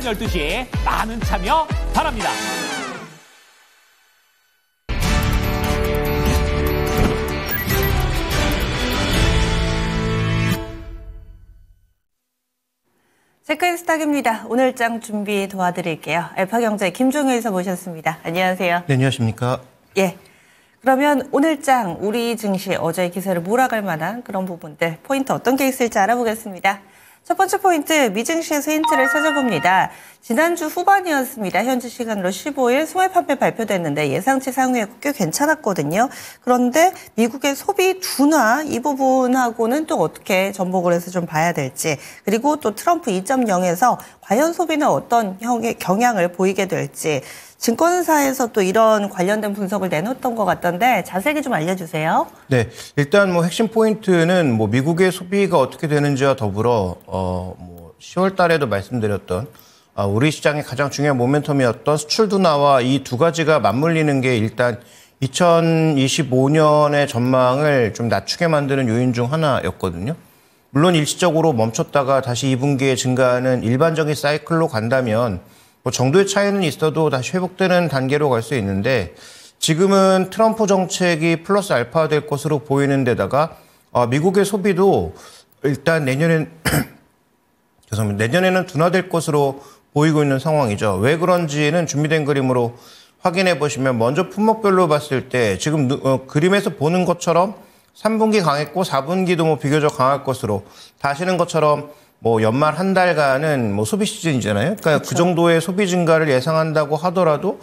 낮 12시에 많은 참여 바랍니다. 체크인스탁입니다. 오늘 장 준비 도와드릴게요. 알파경제 김종현 에서 모셨습니다. 안녕하세요. 네, 안녕하십니까. 예. 그러면 오늘 장 우리 증시 어제 기세를 몰아갈 만한 그런 부분들 포인트 어떤 게 있을지 알아보겠습니다. 첫 번째 포인트 미증시에서 힌트를 찾아봅니다. 지난주 후반이었습니다. 현지 시간으로 15일 소매 판매 발표됐는데 예상치 상회했고 꽤 괜찮았거든요. 그런데 미국의 소비 둔화 이 부분하고는 또 어떻게 전복을 해서 좀 봐야 될지 그리고 또 트럼프 2.0에서 과연 소비는 어떤 형의 경향을 보이게 될지 증권사에서 또 이런 관련된 분석을 내놓던것 같던데 자세하게 좀 알려주세요. 네, 일단 뭐 핵심 포인트는 뭐 미국의 소비가 어떻게 되는지와 더불어 어 뭐 10월 달에도 말씀드렸던 아, 우리 시장의 가장 중요한 모멘텀이었던 수출 둔화와 이 두 가지가 맞물리는 게 일단 2025년의 전망을 좀 낮추게 만드는 요인 중 하나였거든요. 물론 일시적으로 멈췄다가 다시 2분기에 증가하는 일반적인 사이클로 간다면 뭐 정도의 차이는 있어도 다시 회복되는 단계로 갈 수 있는데 지금은 트럼프 정책이 플러스 알파 될 것으로 보이는 데다가 아, 미국의 소비도 일단 내년엔 죄송합니다. 내년에는 둔화될 것으로 보이고 있는 상황이죠. 왜 그런지는 준비된 그림으로 확인해 보시면 먼저 품목별로 봤을 때 지금 어, 그림에서 보는 것처럼 3분기 강했고 4분기도 뭐 비교적 강할 것으로 다시는 것처럼 뭐 연말 한 달간은 뭐 소비 시즌이잖아요. 그러니까 그쵸. 그 그렇죠. 정도의 소비 증가를 예상한다고 하더라도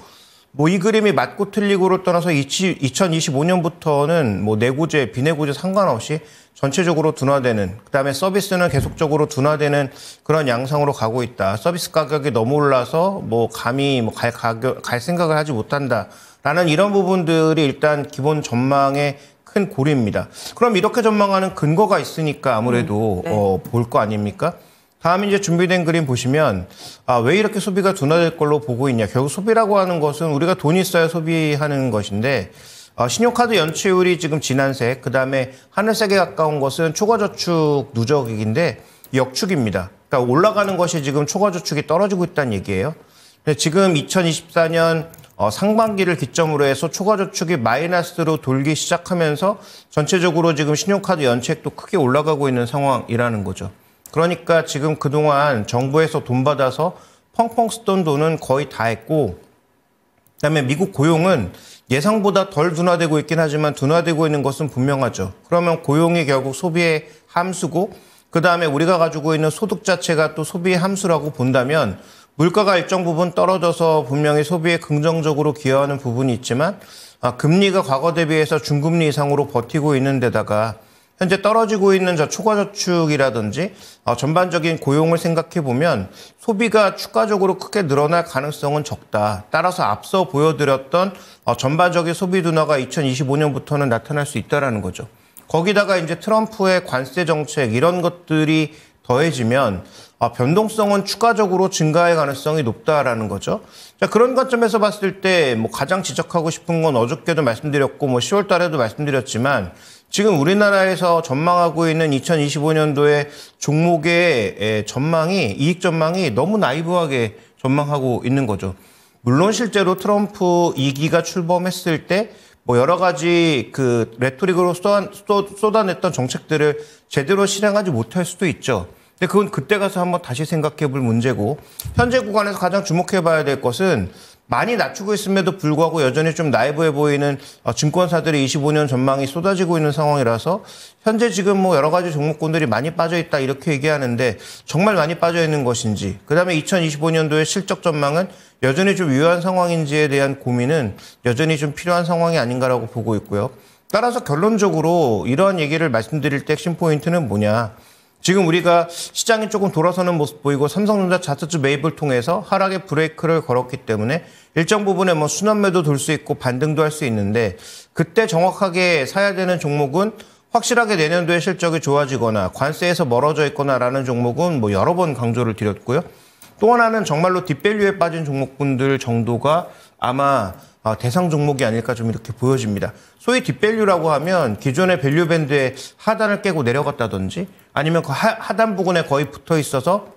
뭐이 그림이 맞고 틀리고를 떠나서 2025년부터는 뭐 내구재, 비내구재 상관없이 전체적으로 둔화되는 그다음에 서비스는 계속적으로 둔화되는 그런 양상으로 가고 있다. 서비스 가격이 너무 올라서 뭐 감히 뭐갈 가격 갈 생각을 하지 못한다. 라는 이런 부분들이 일단 기본 전망의 큰 고리입니다. 그럼 이렇게 전망하는 근거가 있으니까 아무래도 음, 네. 어, 볼 거 아닙니까? 다음 이제 준비된 그림 보시면 아, 왜 이렇게 소비가 둔화될 걸로 보고 있냐. 결국 소비라고 하는 것은 우리가 돈이 있어야 소비하는 것인데 아, 신용카드 연체율이 지금 진한색, 그 다음에 하늘색에 가까운 것은 초과저축 누적액인데 역축입니다. 그러니까 올라가는 것이 지금 초과저축이 떨어지고 있다는 얘기예요. 근데 지금 2024년 어, 상반기를 기점으로 해서 초과저축이 마이너스로 돌기 시작하면서 전체적으로 지금 신용카드 연체액도 크게 올라가고 있는 상황이라는 거죠. 그러니까 지금 그동안 정부에서 돈 받아서 펑펑 쓰던 돈은 거의 다 했고 그다음에 미국 고용은 예상보다 덜 둔화되고 있긴 하지만 둔화되고 있는 것은 분명하죠. 그러면 고용이 결국 소비의 함수고 그다음에 우리가 가지고 있는 소득 자체가 또 소비의 함수라고 본다면 물가가 일정 부분 떨어져서 분명히 소비에 긍정적으로 기여하는 부분이 있지만 아, 금리가 과거 대비해서 중금리 이상으로 버티고 있는 데다가 현재 떨어지고 있는 저 초과저축이라든지 어, 전반적인 고용을 생각해 보면 소비가 추가적으로 크게 늘어날 가능성은 적다. 따라서 앞서 보여드렸던 어, 전반적인 소비 둔화가 2025년부터는 나타날 수 있다라는 거죠. 거기다가 이제 트럼프의 관세 정책 이런 것들이 더해지면 아, 변동성은 추가적으로 증가할 가능성이 높다라는 거죠. 자, 그런 관점에서 봤을 때뭐 가장 지적하고 싶은 건 어저께도 말씀드렸고 뭐 10월 달에도 말씀드렸지만 지금 우리나라에서 전망하고 있는 2025년도의 종목의 전망이 이익 전망이 너무 나이브하게 전망하고 있는 거죠. 물론 실제로 트럼프 2기가 출범했을 때 뭐 여러 가지 그 레토릭으로 쏟아, 쏟아냈던 정책들을 제대로 실행하지 못할 수도 있죠. 근데 그건 그때 가서 한번 다시 생각해 볼 문제고 현재 구간에서 가장 주목해 봐야 될 것은 많이 낮추고 있음에도 불구하고 여전히 좀 나이브해 보이는 어, 증권사들의 25년 전망이 쏟아지고 있는 상황이라서 현재 지금 뭐 여러 가지 종목군들이 많이 빠져 있다 이렇게 얘기하는데 정말 많이 빠져 있는 것인지 그다음에 2025년도의 실적 전망은 여전히 좀 유효한 상황인지에 대한 고민은 여전히 좀 필요한 상황이 아닌가라고 보고 있고요. 따라서 결론적으로 이러한 얘기를 말씀드릴 때 핵심 포인트는 뭐냐? 지금 우리가 시장이 조금 돌아서는 모습 보이고 삼성전자 자사주 매입을 통해서 하락의 브레이크를 걸었기 때문에 일정 부분에 뭐 순환매도 돌 수 있고 반등도 할 수 있는데 그때 정확하게 사야 되는 종목은 확실하게 내년도에 실적이 좋아지거나 관세에서 멀어져 있거나라는 종목은 뭐 여러 번 강조를 드렸고요. 또 하나는 정말로 뒷밸류에 빠진 종목분들 정도가 아마 아, 대상 종목이 아닐까 좀 이렇게 보여집니다. 소위 뒷밸류라고 하면 기존의 밸류 밴드의 하단을 깨고 내려갔다든지 아니면 그 하, 하단 부근에 거의 붙어 있어서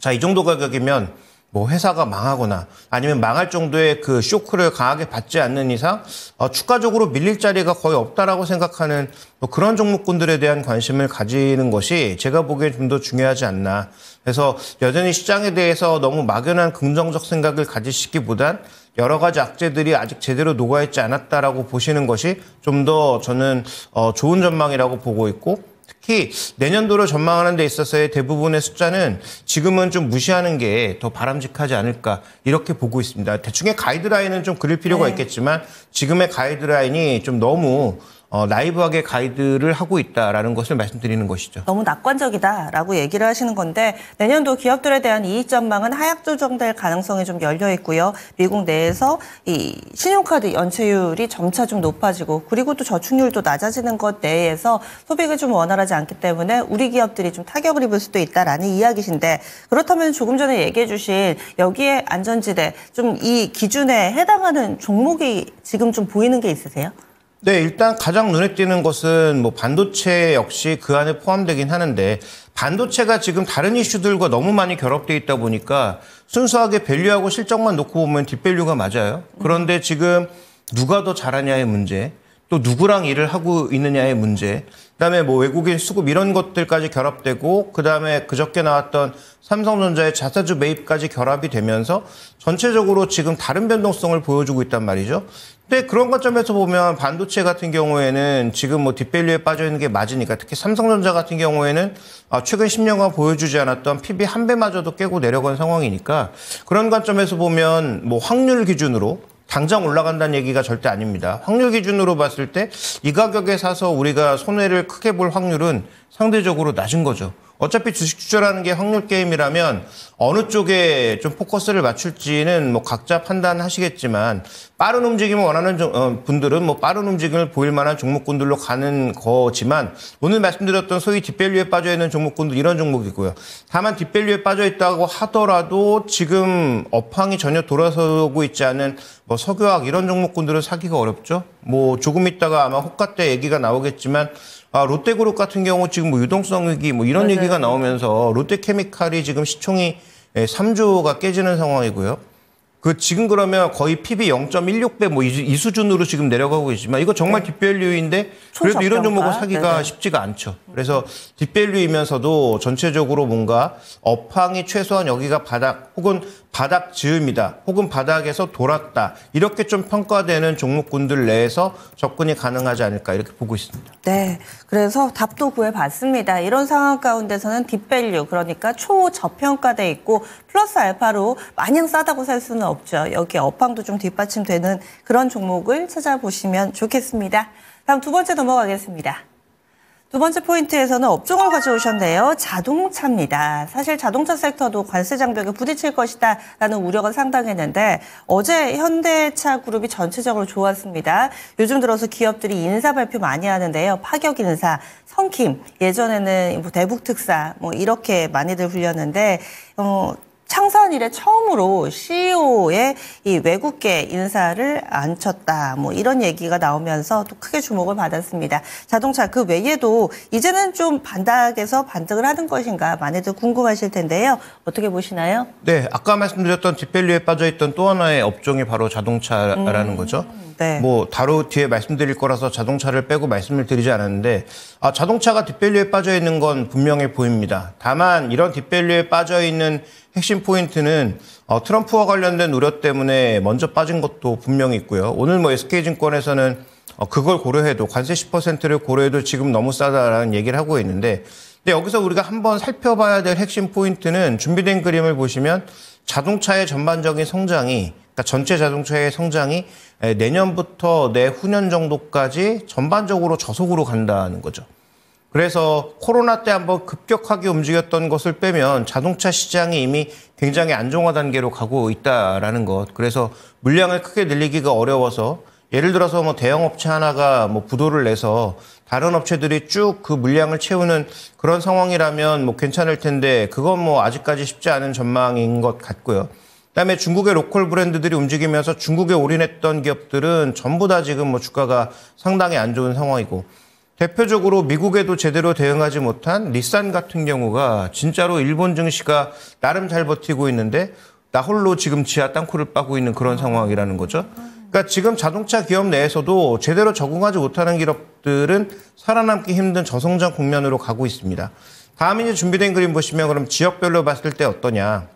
자, 이 정도 가격이면 뭐 회사가 망하거나 아니면 망할 정도의 그 쇼크를 강하게 받지 않는 이상 어, 추가적으로 밀릴 자리가 거의 없다라고 생각하는 뭐 그런 종목군들에 대한 관심을 가지는 것이 제가 보기엔 좀 더 중요하지 않나. 그래서 여전히 시장에 대해서 너무 막연한 긍정적 생각을 가지시기보단 여러 가지 악재들이 아직 제대로 녹아있지 않았다라고 보시는 것이 좀 더 저는 어, 좋은 전망이라고 보고 있고 특히 내년도를 전망하는 데 있어서의 대부분의 숫자는 지금은 좀 무시하는 게 더 바람직하지 않을까 이렇게 보고 있습니다. 대충의 가이드라인은 좀 그릴 필요가 네. 있겠지만 지금의 가이드라인이 좀 너무 어, 라이브하게 가이드를 하고 있다라는 것을 말씀드리는 것이죠. 너무 낙관적이다라고 얘기를 하시는 건데 내년도 기업들에 대한 이익 전망은 하약 조정될 가능성이 좀 열려 있고요. 미국 내에서 이 신용카드 연체율이 점차 좀 높아지고 그리고 또 저축률도 낮아지는 것 내에서 소비가 좀 원활하지 않기 때문에 우리 기업들이 좀 타격을 입을 수도 있다라는 이야기신데 그렇다면 조금 전에 얘기해 주신 여기에 안전지대 좀 이 기준에 해당하는 종목이 지금 좀 보이는 게 있으세요? 네, 일단 가장 눈에 띄는 것은 뭐 반도체 역시 그 안에 포함되긴 하는데 반도체가 지금 다른 이슈들과 너무 많이 결합돼 있다 보니까 순수하게 밸류하고 실적만 놓고 보면 뒷밸류가 맞아요. 그런데 지금 누가 더 잘하냐의 문제, 또 누구랑 일을 하고 있느냐의 문제, 그다음에 뭐 외국인 수급 이런 것들까지 결합되고 그다음에 그저께 나왔던 삼성전자의 자사주 매입까지 결합이 되면서 전체적으로 지금 다른 변동성을 보여주고 있단 말이죠. 근데 네, 그런 관점에서 보면 반도체 같은 경우에는 지금 뭐 뒷밸류에 빠져 있는 게 맞으니까 특히 삼성전자 같은 경우에는 아, 최근 10년간 보여주지 않았던 PB 한 배마저도 깨고 내려간 상황이니까 그런 관점에서 보면 뭐 확률 기준으로 당장 올라간다는 얘기가 절대 아닙니다. 확률 기준으로 봤을 때 이 가격에 사서 우리가 손해를 크게 볼 확률은 상대적으로 낮은 거죠. 어차피 주식 투자라는 게 확률 게임이라면 어느 쪽에 좀 포커스를 맞출지는 뭐 각자 판단하시겠지만 빠른 움직임을 원하는 어, 분들은 뭐 빠른 움직임을 보일 만한 종목군들로 가는 거지만 오늘 말씀드렸던 소위 뒷밸류에 빠져 있는 종목군들 이런 종목이고요. 다만 뒷밸류에 빠져 있다고 하더라도 지금 업황이 전혀 돌아서고 있지 않은 뭐 석유학 이런 종목군들은 사기가 어렵죠. 뭐 조금 있다가 아마 호가 때 얘기가 나오겠지만 아 롯데그룹 같은 경우 지금 뭐 유동성 위기 뭐 이런 맞아요. 얘기가 나오면서 롯데케미칼이 지금 시총이 3조가 예, 깨지는 상황이고요. 그 지금 그러면 거의 PB 0.16배 뭐 이 수준으로 지금 내려가고 있지만 이거 정말 네. 뒷별 류인데 그래도 이런 종목은 사기가 네네. 쉽지가 않죠. 그래서 뒷밸류이면서도 전체적으로 뭔가 업황이 최소한 여기가 바닥 혹은 바닥 즈음이다 혹은 바닥에서 돌았다 이렇게 좀 평가되는 종목군들 내에서 접근이 가능하지 않을까 이렇게 보고 있습니다. 네, 그래서 답도 구해봤습니다. 이런 상황 가운데서는 뒷밸류 그러니까 초저평가돼 있고 플러스 알파로 마냥 싸다고 살 수는 없죠. 여기 업황도 좀 뒷받침되는 그런 종목을 찾아보시면 좋겠습니다. 다음 두 번째 넘어가겠습니다. 두 번째 포인트에서는 업종을 가져오셨네요. 자동차입니다. 사실 자동차 섹터도 관세 장벽에 부딪힐 것이다 라는 우려가 상당했는데 어제 현대차 그룹이 전체적으로 좋았습니다. 요즘 들어서 기업들이 인사 발표 많이 하는데요. 파격 인사, 성킴, 예전에는 뭐 대북특사 뭐 이렇게 많이들 불렸는데 어, 창선 이래 처음으로 CEO의 이 외국계 인사를 앉혔다. 뭐 이런 얘기가 나오면서 또 크게 주목을 받았습니다. 자동차 그 외에도 이제는 좀 반닥에서 반등을 하는 것인가 많이들 궁금하실 텐데요. 어떻게 보시나요? 네, 아까 말씀드렸던 디펠류에 빠져있던 또 하나의 업종이 바로 자동차라는 음, 거죠. 네. 뭐 바로 뒤에 말씀드릴 거라서 자동차를 빼고 말씀을 드리지 않았는데 아, 자동차가 뒷밸류에 빠져 있는 건 분명해 보입니다. 다만 이런 뒷밸류에 빠져 있는 핵심 포인트는 어, 트럼프와 관련된 우려 때문에 먼저 빠진 것도 분명히 있고요. 오늘 뭐 SK증권에서는 어, 그걸 고려해도 관세 10%를 고려해도 지금 너무 싸다라는 얘기를 하고 있는데 근데 여기서 우리가 한번 살펴봐야 될 핵심 포인트는 준비된 그림을 보시면 자동차의 전반적인 성장이 그러니까 전체 자동차의 성장이 내년부터 내후년 정도까지 전반적으로 저속으로 간다는 거죠. 그래서 코로나 때 한번 급격하게 움직였던 것을 빼면 자동차 시장이 이미 굉장히 안정화 단계로 가고 있다라는 것. 그래서 물량을 크게 늘리기가 어려워서 예를 들어서 뭐 대형 업체 하나가 뭐 부도를 내서 다른 업체들이 쭉 그 물량을 채우는 그런 상황이라면 뭐 괜찮을 텐데 그건 뭐 아직까지 쉽지 않은 전망인 것 같고요. 그다음에 중국의 로컬 브랜드들이 움직이면서 중국에 올인했던 기업들은 전부 다 지금 뭐 주가가 상당히 안 좋은 상황이고 대표적으로 미국에도 제대로 대응하지 못한 리산 같은 경우가 진짜로 일본 증시가 나름 잘 버티고 있는데 나 홀로 지금 지하 땅굴을 빠고 있는 그런 상황이라는 거죠. 그러니까 지금 자동차 기업 내에서도 제대로 적응하지 못하는 기업들은 살아남기 힘든 저성장 국면으로 가고 있습니다. 다음 이제 준비된 그림 보시면 그럼 지역별로 봤을 때 어떠냐.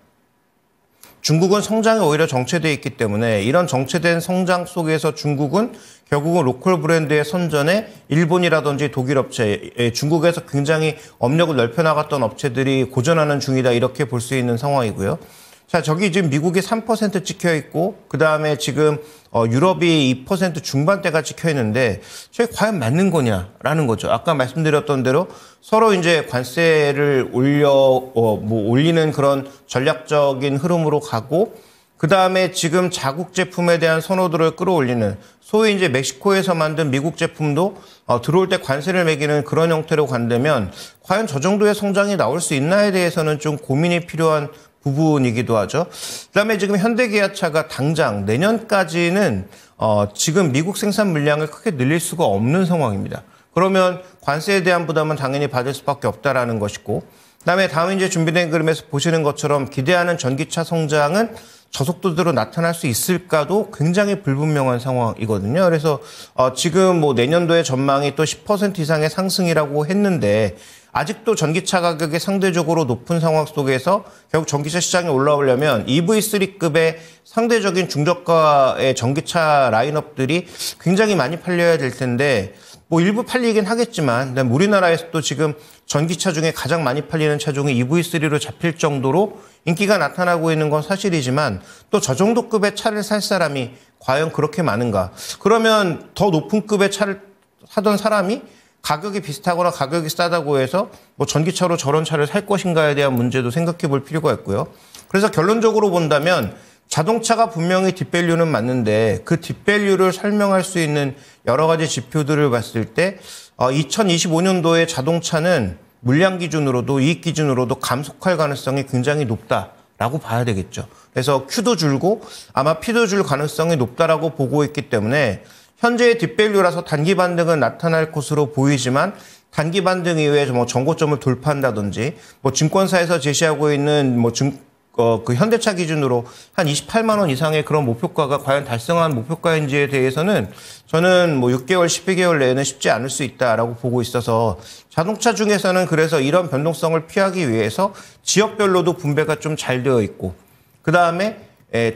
중국은 성장이 오히려 정체되어 있기 때문에 이런 정체된 성장 속에서 중국은 결국은 로컬 브랜드의 선전에 일본이라든지 독일 업체, 예, 중국에서 굉장히 업력을 넓혀나갔던 업체들이 고전하는 중이다 이렇게 볼 수 있는 상황이고요. 자, 저기 지금 미국이 3% 찍혀 있고 그다음에 지금 어, 유럽이 2% 중반대가 찍혀 있는데 저게 과연 맞는 거냐라는 거죠. 아까 말씀드렸던 대로 서로 이제 관세를 올려 어, 뭐 올리는 그런 전략적인 흐름으로 가고 그 다음에 지금 자국 제품에 대한 선호도를 끌어올리는 소위 이제 멕시코에서 만든 미국 제품도 어, 들어올 때 관세를 매기는 그런 형태로 간다면 과연 저 정도의 성장이 나올 수 있나에 대해서는 좀 고민이 필요한 부분이기도 하죠. 그다음에 지금 현대기아차가 당장 내년까지는 어, 지금 미국 생산 물량을 크게 늘릴 수가 없는 상황입니다. 그러면 관세에 대한 부담은 당연히 받을 수밖에 없다라는 것이고 그다음에 다음 이제 준비된 그림에서 보시는 것처럼 기대하는 전기차 성장은 저속도대로 나타날 수 있을까도 굉장히 불분명한 상황이거든요. 그래서 어, 지금 뭐 내년도의 전망이 또 10% 이상의 상승이라고 했는데 아직도 전기차 가격이 상대적으로 높은 상황 속에서 결국 전기차 시장에 올라오려면 EV3급의 상대적인 중저가의 전기차 라인업들이 굉장히 많이 팔려야 될 텐데 뭐 일부 팔리긴 하겠지만 우리나라에서도 지금 전기차 중에 가장 많이 팔리는 차종이 EV3로 잡힐 정도로 인기가 나타나고 있는 건 사실이지만 또 저 정도 급의 차를 살 사람이 과연 그렇게 많은가? 그러면 더 높은 급의 차를 사던 사람이 가격이 비슷하거나 가격이 싸다고 해서 뭐 전기차로 저런 차를 살 것인가에 대한 문제도 생각해 볼 필요가 있고요. 그래서 결론적으로 본다면 자동차가 분명히 뒷밸류는 맞는데 그 뒷밸류를 설명할 수 있는 여러 가지 지표들을 봤을 때 2025년도에 어, 자동차는 물량 기준으로도 이익 기준으로도 감속할 가능성이 굉장히 높다라고 봐야 되겠죠. 그래서 Q도 줄고 아마 P도 줄 가능성이 높다라고 보고 있기 때문에 현재의 뒷밸류라서 단기 반등은 나타날 것으로 보이지만 단기 반등 이외에 뭐 전고점을 돌파한다든지 뭐 증권사에서 제시하고 있는 뭐 증, 어, 그 현대차 기준으로 한 28만 원 이상의 그런 목표가가 과연 달성한 목표가인지에 대해서는 저는 뭐 6개월, 12개월 내에는 쉽지 않을 수 있다라고 보고 있어서 자동차 중에서는 그래서 이런 변동성을 피하기 위해서 지역별로도 분배가 좀 잘 되어 있고 그 다음에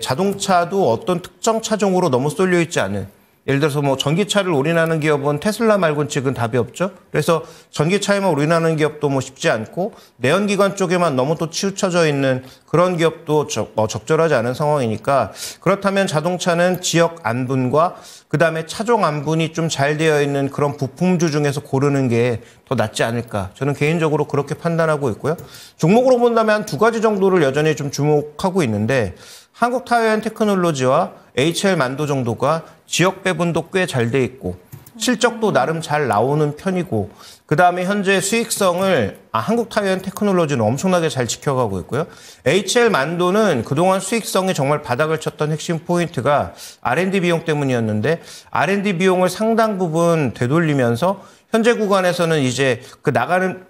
자동차도 어떤 특정 차종으로 너무 쏠려 있지 않은 예를 들어서 뭐 전기차를 올인하는 기업은 테슬라 말곤 지금 답이 없죠. 그래서 전기차에만 올인하는 기업도 뭐 쉽지 않고 내연기관 쪽에만 너무 또 치우쳐져 있는 그런 기업도 적, 어, 적절하지 않은 상황이니까 그렇다면 자동차는 지역 안분과 그다음에 차종 안분이 좀 잘 되어 있는 그런 부품주 중에서 고르는 게 더 낫지 않을까. 저는 개인적으로 그렇게 판단하고 있고요. 종목으로 본다면 한두 가지 정도를 여전히 좀 주목하고 있는데 한국 타이어앤 테크놀로지와 HL 만도 정도가 지역 배분도 꽤 잘 돼 있고 실적도 나름 잘 나오는 편이고 그 다음에 현재 수익성을 아, 한국 타이어 테크놀로지는 엄청나게 잘 지켜가고 있고요. HL 만도는 그동안 수익성에 정말 바닥을 쳤던 핵심 포인트가 R&D 비용 때문이었는데 R&D 비용을 상당 부분 되돌리면서 현재 구간에서는 이제 그 나가는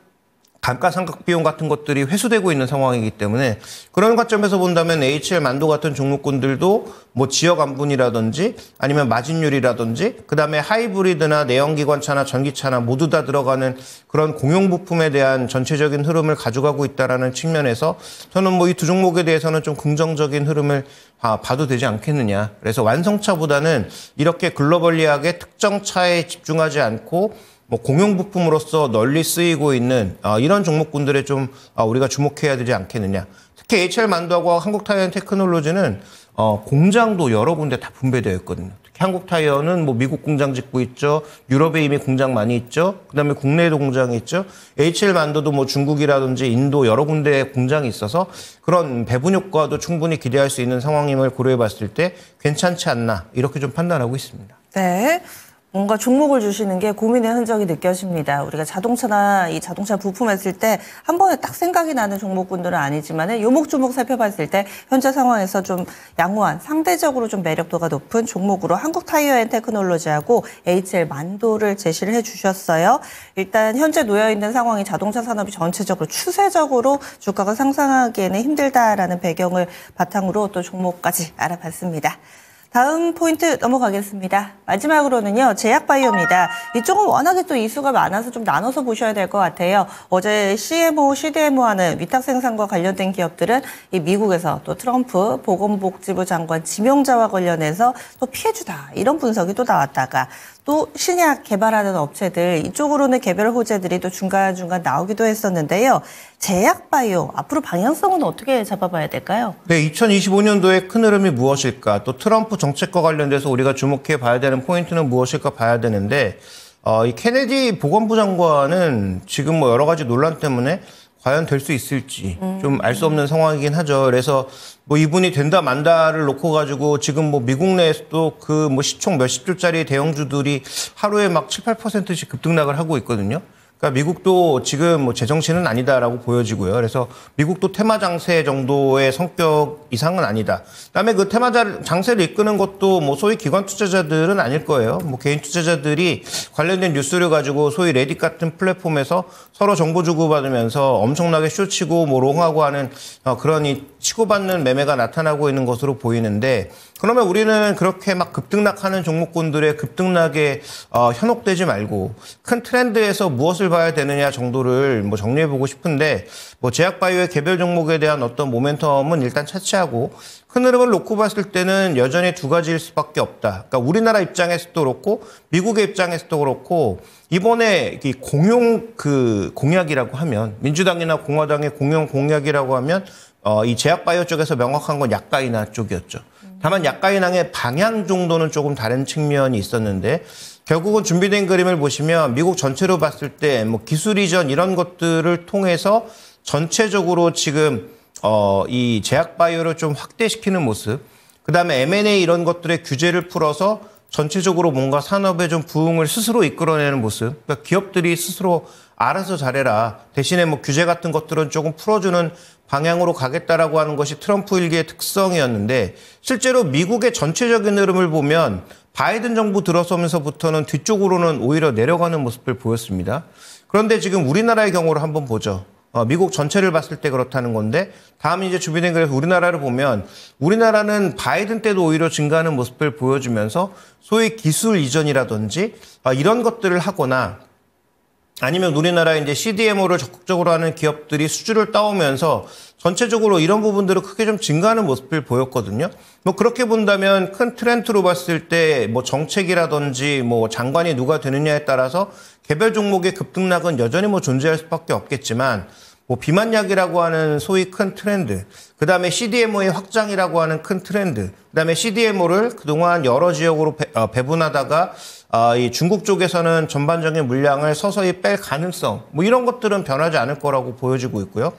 감가상각 비용 같은 것들이 회수되고 있는 상황이기 때문에 그런 관점에서 본다면 HL 만두 같은 종목군들도 뭐 지역 안분이라든지 아니면 마진율이라든지 그다음에 하이브리드나 내연기관차나 전기차나 모두 다 들어가는 그런 공용 부품에 대한 전체적인 흐름을 가져가고 있다라는 측면에서 저는 뭐 이 두 종목에 대해서는 좀 긍정적인 흐름을 아, 봐도 되지 않겠느냐. 그래서 완성차보다는 이렇게 글로벌리하게 특정 차에 집중하지 않고 뭐 공용 부품으로서 널리 쓰이고 있는 어, 이런 종목군들에 좀 어, 우리가 주목해야 되지 않겠느냐. 특히 HR 만두하고 한국 타이어 테크놀로지는 어, 공장도 여러 군데 다 분배되어 있거든요. 특히 한국 타이어는 뭐 미국 공장 짓고 있죠. 유럽에 이미 공장 많이 있죠. 그다음에 국내에도 공장이 있죠. HL 만두도뭐 중국이라든지 인도 여러 군데 에 공장이 있어서 그런 배분 효과도 충분히 기대할 수 있는 상황임을 고려해 봤을 때 괜찮지 않나 이렇게 좀 판단하고 있습니다. 네. 뭔가 종목을 주시는 게 고민의 흔적이 느껴집니다. 우리가 자동차나 이 자동차 부품했을 때 한 번에 딱 생각이 나는 종목군들은 아니지만 요목조목 살펴봤을 때 현재 상황에서 좀 양호한 상대적으로 좀 매력도가 높은 종목으로 한국타이어앤테크놀로지하고 HL 만도를 제시를 해주셨어요. 일단 현재 놓여있는 상황이 자동차 산업이 전체적으로 추세적으로 주가가 상상하기에는 힘들다라는 배경을 바탕으로 또 종목까지 알아봤습니다. 다음 포인트 넘어가겠습니다. 마지막으로는요, 제약바이오입니다. 이쪽은 워낙에 또이수가 많아서 좀 나눠서 보셔야 될 것 같아요. 어제 CMO, CDMO 하는 위탁생산과 관련된 기업들은 이 미국에서 또 트럼프 보건복지부 장관 지명자와 관련해서 또 피해주다. 이런 분석이 또 나왔다가 또 신약 개발하는 업체들 이쪽으로는 개별 호재들이 또 중간중간 나오기도 했었는데요. 제약바이오 앞으로 방향성은 어떻게 잡아봐야 될까요? 네, 2025년도의 큰 흐름이 무엇일까? 또 트럼프 정책과 관련돼서 우리가 주목해 봐야 되는 포인트는 무엇일까 봐야 되는데 어, 이 케네디 보건부 장관은 지금 뭐 여러 가지 논란 때문에 과연 될 수 있을지 좀 알 수 없는 상황이긴 하죠. 그래서 뭐 이분이 된다 만다를 놓고 가지고 지금 뭐 미국 내에서도 그 뭐 시총 몇십 조짜리 대형주들이 하루에 막 7, 8%씩 급등락을 하고 있거든요. 그러니까 미국도 지금 뭐 제정신은 아니다라고 보여지고요. 그래서 미국도 테마 장세 정도의 성격 이상은 아니다. 그다음에 그 테마 장세를 이끄는 것도 뭐 소위 기관 투자자들은 아닐 거예요. 뭐 개인 투자자들이 관련된 뉴스를 가지고 소위 레딧 같은 플랫폼에서 서로 정보 주고 받으면서 엄청나게 쇼치고 뭐 롱하고 하는 어, 그런 이 치고받는 매매가 나타나고 있는 것으로 보이는데 그러면 우리는 그렇게 막 급등락하는 종목군들의 급등락에 어, 현혹되지 말고 큰 트렌드에서 무엇을 봐야 되느냐 정도를 뭐 정리해보고 싶은데 뭐 제약바이오의 개별 종목에 대한 어떤 모멘텀은 일단 차치하고 큰 흐름을 놓고 봤을 때는 여전히 두 가지일 수밖에 없다. 그러니까 우리나라 입장에서도 그렇고 미국의 입장에서도 그렇고 이번에 공용 그 공약이라고 하면 민주당이나 공화당의 공용 공약이라고 하면 어, 이 제약바이오 쪽에서 명확한 건 약가이나 쪽이었죠. 다만 약가의낭의 방향 정도는 조금 다른 측면이 있었는데 결국은 준비된 그림을 보시면 미국 전체로 봤을 때 뭐 기술 이전 이런 것들을 통해서 전체적으로 지금 어, 이 제약 바이오를 좀 확대시키는 모습, 그 다음에 M&A 이런 것들의 규제를 풀어서 전체적으로 뭔가 산업에좀 부흥을 스스로 이끌어내는 모습, 그러니까 기업들이 스스로 알아서 잘해라. 대신에 뭐 규제 같은 것들은 조금 풀어주는 방향으로 가겠다라고 하는 것이 트럼프 일기의 특성이었는데 실제로 미국의 전체적인 흐름을 보면 바이든 정부 들어서면서부터는 뒤쪽으로는 오히려 내려가는 모습을 보였습니다. 그런데 지금 우리나라의 경우를 한번 보죠. 어, 미국 전체를 봤을 때 그렇다는 건데 다음 이제 주변에 그래서 우리나라를 보면 우리나라는 바이든 때도 오히려 증가하는 모습을 보여주면서 소위 기술 이전이라든지 어, 이런 것들을 하거나 아니면 우리나라 에 이제 CDMO를 적극적으로 하는 기업들이 수주를 따오면서 전체적으로 이런 부분들을 크게 좀 증가하는 모습을 보였거든요. 뭐 그렇게 본다면 큰 트렌드로 봤을 때 뭐 정책이라든지 뭐 장관이 누가 되느냐에 따라서 개별 종목의 급등락은 여전히 뭐 존재할 수밖에 없겠지만 뭐 비만약이라고 하는 소위 큰 트렌드, 그 다음에 CDMO의 확장이라고 하는 큰 트렌드, 그 다음에 CDMO를 그동안 여러 지역으로 배, 분하다가 어, 아, 이 중국 쪽에서는 전반적인 물량을 서서히 뺄 가능성, 뭐 이런 것들은 변하지 않을 거라고 보여지고 있고요.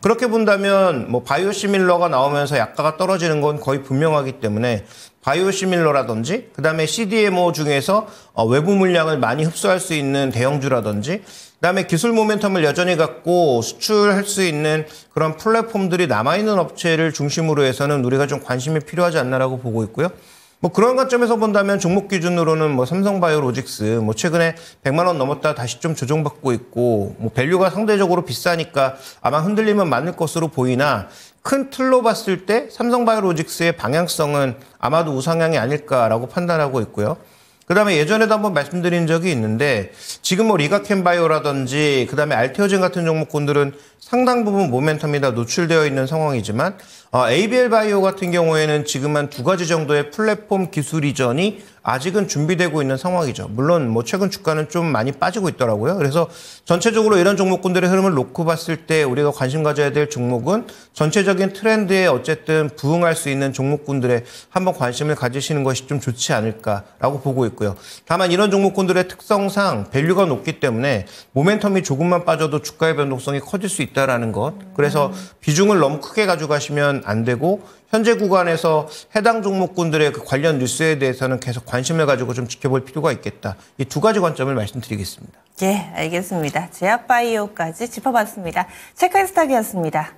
그렇게 본다면 뭐 바이오시밀러가 나오면서 약가가 떨어지는 건 거의 분명하기 때문에 바이오시밀러라든지 그다음에 CDMO 중에서 어, 외부 물량을 많이 흡수할 수 있는 대형주라든지 그다음에 기술 모멘텀을 여전히 갖고 수출할 수 있는 그런 플랫폼들이 남아 있는 업체를 중심으로 해서는 우리가 좀 관심이 필요하지 않나라고 보고 있고요. 뭐 그런 관점에서 본다면 종목 기준으로는 뭐 삼성바이오로직스 뭐 최근에 100만 원 넘었다 다시 좀 조정받고 있고 뭐 밸류가 상대적으로 비싸니까 아마 흔들림은 많을 것으로 보이나 큰 틀로 봤을 때 삼성바이오로직스의 방향성은 아마도 우상향이 아닐까라고 판단하고 있고요. 그다음에 예전에도 한번 말씀드린 적이 있는데 지금 뭐 리가캔바이오라든지 그다음에 알테오젠 같은 종목군들은 상당 부분 모멘텀이 다 노출되어 있는 상황이지만 어, ABL 바이오 같은 경우에는 지금 한 두 가지 정도의 플랫폼 기술 이전이 아직은 준비되고 있는 상황이죠. 물론 뭐 최근 주가는 좀 많이 빠지고 있더라고요. 그래서 전체적으로 이런 종목군들의 흐름을 놓고 봤을 때 우리가 관심 가져야 될 종목은 전체적인 트렌드에 어쨌든 부응할 수 있는 종목군들에 한번 관심을 가지시는 것이 좀 좋지 않을까라고 보고 있고요. 다만 이런 종목군들의 특성상 밸류가 높기 때문에 모멘텀이 조금만 빠져도 주가의 변동성이 커질 수 있다라는 것. 그래서 음. 비중을 너무 크게 가져가시면 안 되고 현재 구간에서 해당 종목군들의 그 관련 뉴스에 대해서는 계속 관심을 가지고 좀 지켜볼 필요가 있겠다. 이 두 가지 관점을 말씀드리겠습니다. 예, 알겠습니다. 제약바이오까지 짚어봤습니다. 체크스탁이었습니다.